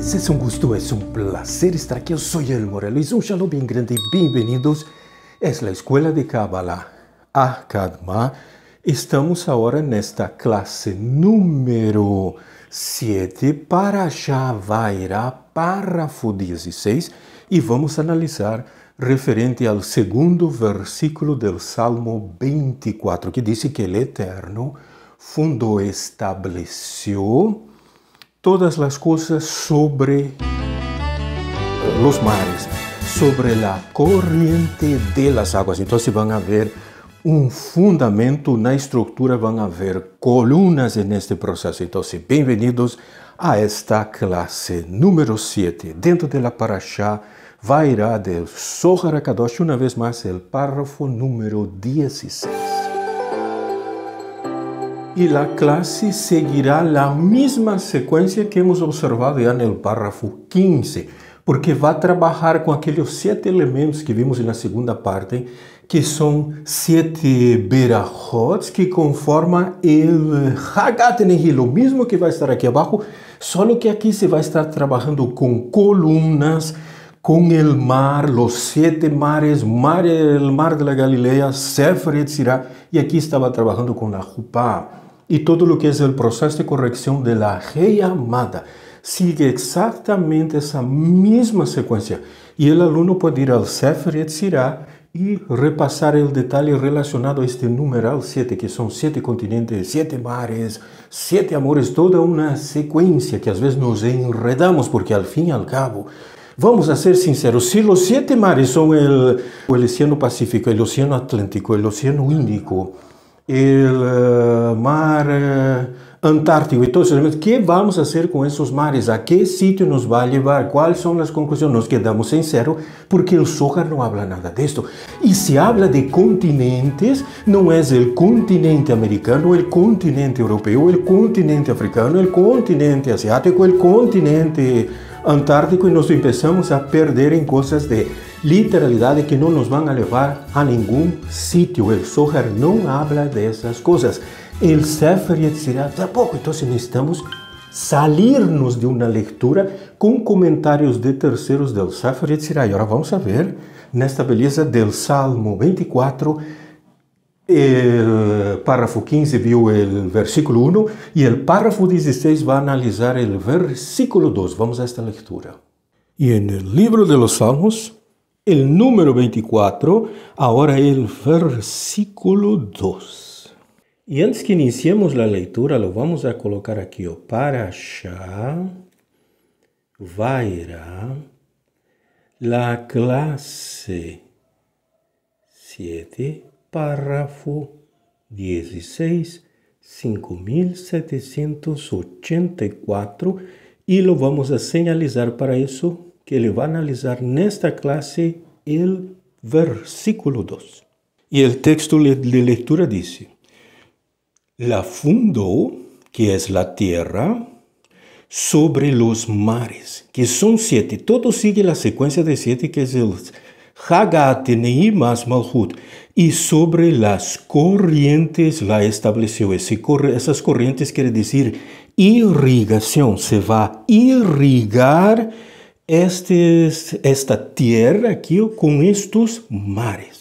Esse es é un gusto, es é un placer estar aquí. Yo soy El Morel Luis, un shalom bien grande bem bienvenidos. Es la Escuela de Kabbalah Akadma. Estamos ahora nesta clase número 7 para Javairá, párrafo 16, e vamos analisar referente ao segundo versículo do Salmo 24, que diz que o Eterno fundou, estabeleceu todas as coisas sobre os mares, sobre a corrente de las águas. Então, se vão haver um fundamento na estrutura, vão haver colunas neste processo. Então, se bem-vindos a esta classe número 7, dentro de la Parashá Vairá de Sohar Kadosh, uma vez mais, o párrafo número 16. E a classe seguirá a mesma sequência que hemos observado já no parágrafo 15, porque vai trabalhar com aqueles sete elementos que vimos na segunda parte, que são sete berajots que conformam o Hagat o mesmo que vai estar aqui abaixo, só que aqui se vai estar trabalhando com colunas, con el mar, los siete mares, mar, el mar de la Galilea, Sefer, y aquí estaba trabajando con la Jupá. Y todo lo que es el proceso de corrección de la amada sigue exactamente esa misma secuencia. Y el alumno puede ir al Sefer Yetzirah y repasar el detalle relacionado a este numeral 7, que son siete continentes, siete mares, siete amores, toda una secuencia que a veces nos enredamos porque al fin y al cabo Vamos a ser sinceros, si los siete mares son el, el Océano Pacífico, el Océano Atlántico, el Océano Índico, el eh, mar... Eh, Antártico. Entonces, ¿qué vamos a hacer con esos mares? ¿A qué sitio nos va a llevar? ¿Cuáles son las conclusiones? Nos quedamos en cero porque el Soja no habla nada de esto. Y si habla de continentes, no es el continente americano, el continente europeo, el continente africano, el continente asiático, el continente antártico y nos empezamos a perder en cosas de literalidad que no nos van a llevar a ningún sitio. El Soja no habla de esas cosas. El Sefer Yetzirah, há pouco. Então, necessitamos salir-nos de uma leitura com comentários de terceiros del Sefer Yetzirah. E agora vamos ver, nesta beleza del Salmo 24, el párrafo 15 viu el versículo 1 e el párrafo 16 vai analisar el versículo 2. Vamos a esta leitura. E en el livro de los Salmos, el número 24, agora el versículo 2. E antes que iniciemos a leitura, lo vamos a colocar aqui, o para achar, vairá, la classe 7, parágrafo 16, 5784, e lo vamos a señalizar para isso que ele vai analisar nesta classe o versículo 2. E o texto de leitura disse: La fundó, que es la tierra, sobre los mares, que son siete. Todo sigue la secuencia de siete, que es el Hagat, mas Malhut. Y sobre las corrientes la estableció. esas corrientes quiere decir irrigación. Se va a irrigar este, esta tierra aquí con estos mares.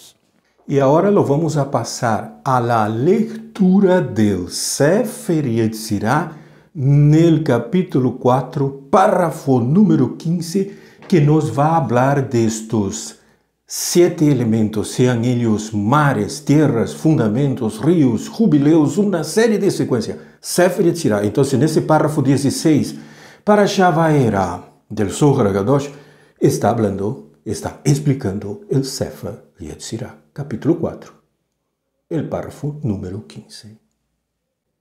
E agora lo vamos a passar à la leitura del Sefer Yetzirah no capítulo 4, parágrafo número 15, que nos vai falar destes sete elementos, sejam eles mares, terras, fundamentos, rios, jubileus, uma série de sequências. Sefer Yetzirah. Então, nesse parágrafo 16, para Shavaera del Zohar Gadosh, está falando, está explicando o Sefer Yetzirah capítulo 4, o párrafo número 15.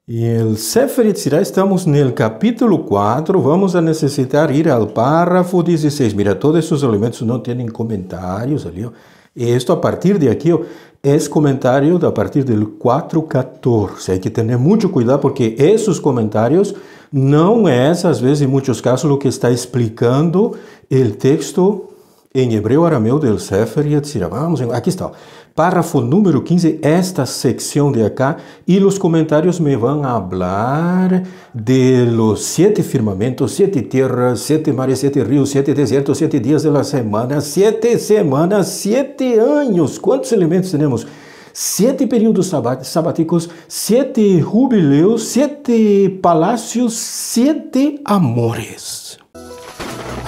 E o Sefer Yetzirah, estamos no capítulo 4, vamos a necessitar ir ao párrafo 16. Mira, todos esses elementos não têm comentários ali. Isto, a partir de aqui é oh, comentário a partir do 4.14. Hay que ter muito cuidado porque esses comentários não é, às vezes, em muitos casos, o que está explicando o texto em hebreu, arameu, del sefer e etc. Vamos, aqui está. Párrafo número 15, esta secção de acá, e os comentários me vão falar de los sete firmamentos, sete terras, sete mares, sete rios, sete desertos, sete dias da semana, sete semanas, sete anos. Quantos elementos temos? sete períodos sabáticos, sete jubileus, sete palácios, sete amores.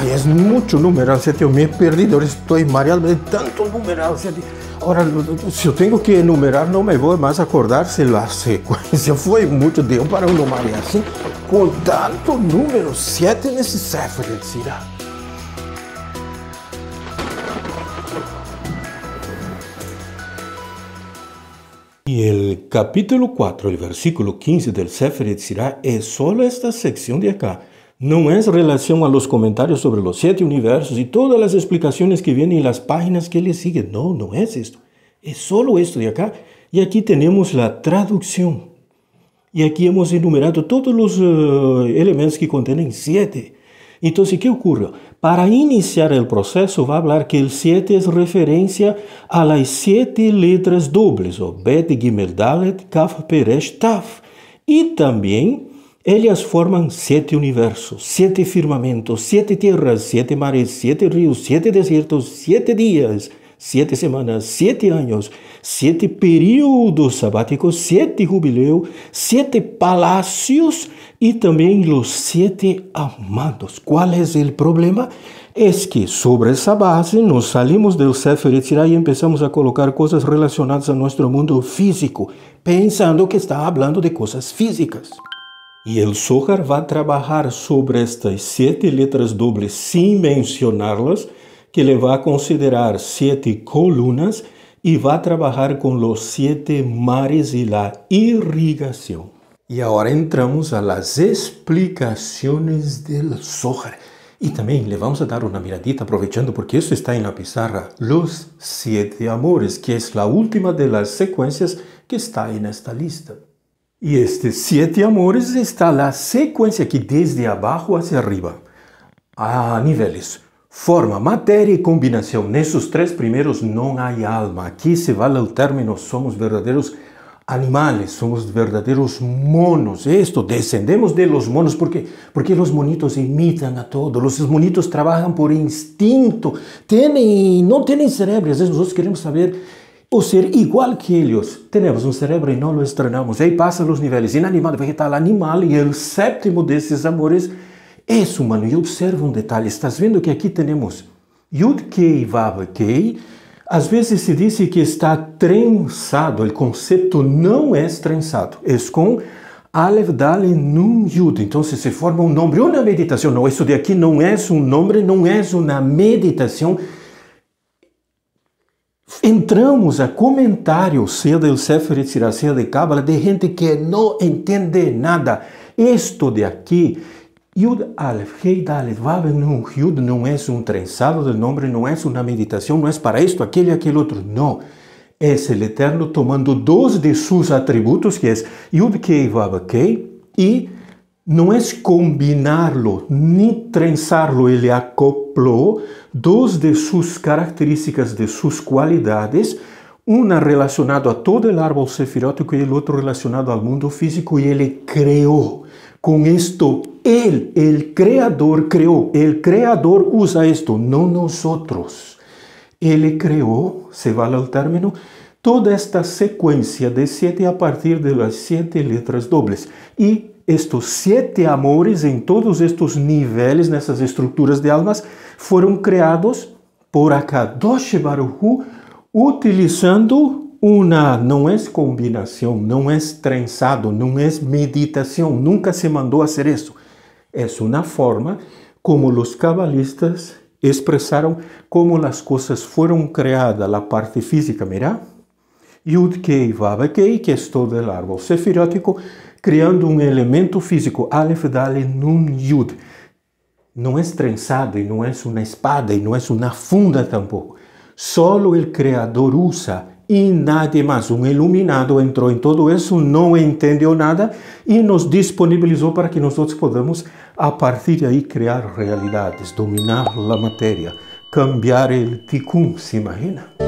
es mucho número, yo Me he perdido, ahora estoy mareado de tanto número, ¿sí? Ahora, si yo tengo que enumerar, no me voy más a acordar la secuencia fue mucho tiempo para uno marear Con tanto número, siete Sefer Y el capítulo 4, el versículo 15 del Sefer Yetzirah es solo esta sección de acá no es relación a los comentarios sobre los siete universos y todas las explicaciones que vienen en las páginas que le siguen. No, no es esto. Es solo esto de acá. Y aquí tenemos la traducción. Y aquí hemos enumerado todos los eh, elementos que contienen siete. Entonces, ¿qué ocurre? Para iniciar el proceso va a hablar que el siete es referencia a las siete letras dobles, o Bet, Gimel, Dalet, Kaf, Peresh, Taf. Y también ellas forman siete universos, siete firmamentos, siete tierras, siete mares, siete ríos, siete desiertos, siete días, siete semanas, siete años, siete períodos sabáticos, siete jubileos, siete palacios y también los siete amados. ¿Cuál es el problema? Es que sobre esa base nos salimos del Sefer Yetzirah y empezamos a colocar cosas relacionadas a nuestro mundo físico, pensando que está hablando de cosas físicas. Y el Zohar va a trabajar sobre estas siete letras dobles sin mencionarlas, que le va a considerar siete columnas y va a trabajar con los siete mares y la irrigación. Y ahora entramos a las explicaciones del Zohar. Y también le vamos a dar una miradita aprovechando porque esto está en la pizarra, Los Siete Amores, que es la última de las secuencias que está en esta lista. Y este siete amores está la secuencia que desde abajo hacia arriba, a niveles. Forma, y combinación. En esos tres primeros no hay alma. Aquí se vale el término somos verdaderos animales, somos verdaderos monos. Esto, descendemos de los monos porque porque los monitos imitan a todos. Los monitos trabajan por instinto, tienen, no tienen cerebros nosotros queremos saber o ser igual que eles. Temos um cérebro e não o estranhamos. Aí passa os níveis inanimado, vegetal, animal e o sétimo desses amores é humano. E observa um detalhe. Estás vendo que aqui temos Yud-Kei, Vav-Kei. Às vezes se diz que está trançado. O conceito não é trançado. É com Alev Dale, Nun, Yud. Então se forma um nome. Uma meditação. Não, isso daqui não é um nome, não é uma meditação. Entramos a comentários, sea del Sefer Yetzirah, sea de Cábala, de gente que não entende nada. isto de aqui. Yud Alef, Hei Dalet, Vavenum, Yud não é um trenzado de nome, não é uma meditação, não é para isto, aquele, aquele outro. Não, é o Eterno tomando dois de seus atributos, que é Yud Kei Vav Kei e no es combinarlo ni trenzarlo, él acopló dos de sus características, de sus cualidades, una relacionado a todo el árbol sefirótico y el otro relacionado al mundo físico, y él creó. Con esto, él, el creador, creó. El creador usa esto, no nosotros. Él creó, se vale el término, toda esta secuencia de siete a partir de las siete letras dobles. Y estes sete amores em todos estes níveis, nessas estruturas de almas, foram criados por Akadosh Baruchu utilizando uma, não é combinação, não é trenzado, não é meditação, nunca se mandou a ser isso. É uma forma como os cabalistas expressaram como as coisas foram criadas, a parte física, mira, Yud-Kei, Vav-Kei, que é todo o árbol sefirótico, criando um elemento físico, Aleph, Dale, Nun, Yud. Não é trenzado e não é uma espada e não é uma funda tampouco. Só o Criador usa e nada mais. Um iluminado entrou em tudo isso, não entendeu nada e nos disponibilizou para que nós podamos, a partir daí, criar realidades, dominar a matéria, cambiar o tikkun, se imagina?